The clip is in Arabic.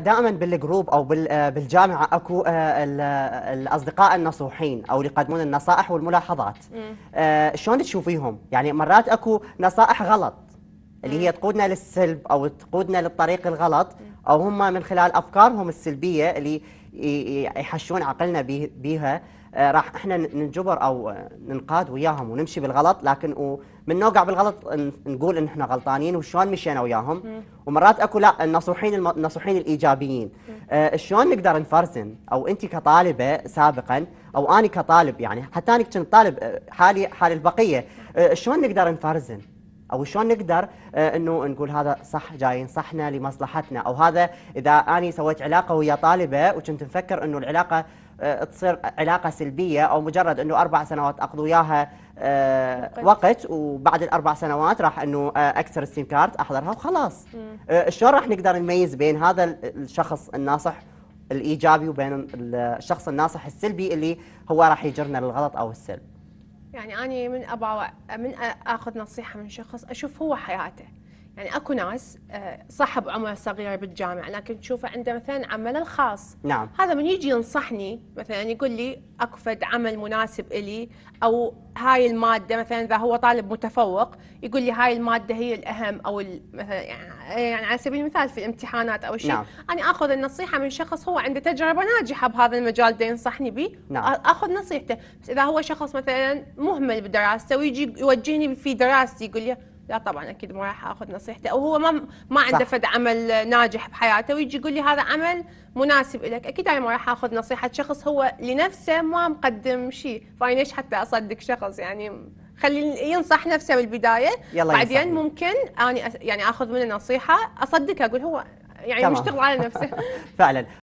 دائما بالجروب او آه، بالجامعه اكو آه، آه، الاصدقاء النصوحين او اللي يقدمون النصائح والملاحظات شلون تشوفيهم يعني مرات اكو نصائح غلط اللي هي تقودنا للسلب او تقودنا للطريق الغلط او هم من خلال افكارهم السلبيه اللي يحشون عقلنا بيها آه، راح احنا ننجبر او آه، ننقاد وياهم ونمشي بالغلط لكن من نوقع بالغلط نقول ان احنا غلطانين وشلون مشينا وياهم ومرات اكو لا النصوحين النصوحين الايجابيين آه، شلون نقدر نفرزن او انت كطالبه سابقا او انا كطالب يعني حتى انا كنت طالب حالي حال البقيه شلون نقدر نفرزن او شلون نقدر آه، انه نقول هذا صح جاي ينصحنا لمصلحتنا او هذا اذا اني سويت علاقه ويا طالبه وكنت مفكر انه العلاقه آه، تصير علاقه سلبيه او مجرد انه اربع سنوات اقضي وياها آه، وقت وبعد الاربع سنوات راح انه اكسر السيم كارت احضرها وخلاص شلون راح نقدر نميز بين هذا الشخص الناصح الايجابي وبين الشخص الناصح السلبي اللي هو راح يجرنا للغلط او السلب يعني أنا من أبا من أخذ نصيحة من شخص أشوف هو حياته يعني اكو ناس آه، صاحب عمر صغير بالجامعه لكن تشوفه عنده مثلا عمل الخاص نعم هذا من يجي ينصحني مثلا يقول لي اكو فد عمل مناسب الي او هاي الماده مثلا اذا هو طالب متفوق يقول لي هاي الماده هي الاهم او مثلا يعني،, يعني على سبيل المثال في الامتحانات او شيء نعم. انا اخذ النصيحه من شخص هو عنده تجربه ناجحه بهذا المجال ده ينصحني به نعم. اخذ نصيحته بس اذا هو شخص مثلا مهمل بدراسته ويجي يوجهني في دراستي يقول لي لا طبعا اكيد ما راح اخذ نصيحته او هو ما ما عنده فد عمل ناجح بحياته ويجي يقول لي هذا عمل مناسب لك اكيد انا ما راح اخذ نصيحه شخص هو لنفسه ما مقدم شيء فانا ليش حتى اصدق شخص يعني خلي ينصح نفسه بالبدايه يلا بعدين ينصحني. ممكن اني يعني اخذ منه نصيحه اصدقها اقول هو يعني مشتغل على نفسه فعلا